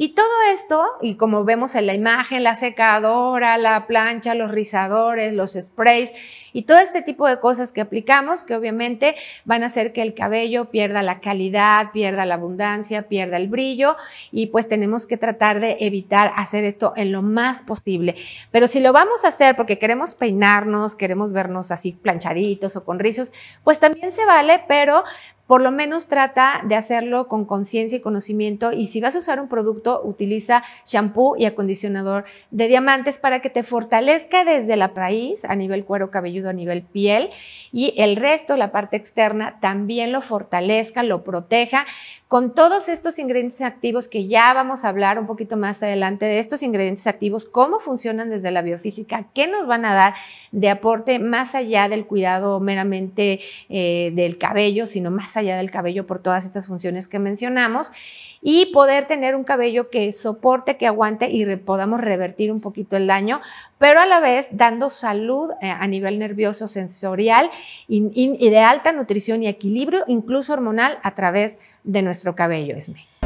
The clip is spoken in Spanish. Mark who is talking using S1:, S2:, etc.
S1: Y todo esto, y como vemos en la imagen, la secadora, la plancha, los rizadores, los sprays y todo este tipo de cosas que aplicamos, que obviamente van a hacer que el cabello pierda la calidad, pierda la abundancia, pierda el brillo y pues tenemos que tratar de evitar hacer esto en lo más posible. Pero si lo vamos a hacer porque queremos peinarnos, queremos vernos así planchaditos o con rizos, pues también se vale, pero por lo menos trata de hacerlo con conciencia y conocimiento y si vas a usar un producto, utiliza shampoo y acondicionador de diamantes para que te fortalezca desde la raíz, a nivel cuero cabelludo, a nivel piel y el resto, la parte externa, también lo fortalezca, lo proteja con todos estos ingredientes activos que ya vamos a hablar un poquito más adelante de estos ingredientes activos, cómo funcionan desde la biofísica, qué nos van a dar de aporte más allá del cuidado meramente eh, del cabello, sino más allá del cabello por todas estas funciones que mencionamos y poder tener un cabello que soporte, que aguante y podamos revertir un poquito el daño, pero a la vez dando salud eh, a nivel nervioso, sensorial y, de alta nutrición y equilibrio, incluso hormonal, a través de nuestro cabello, Esme.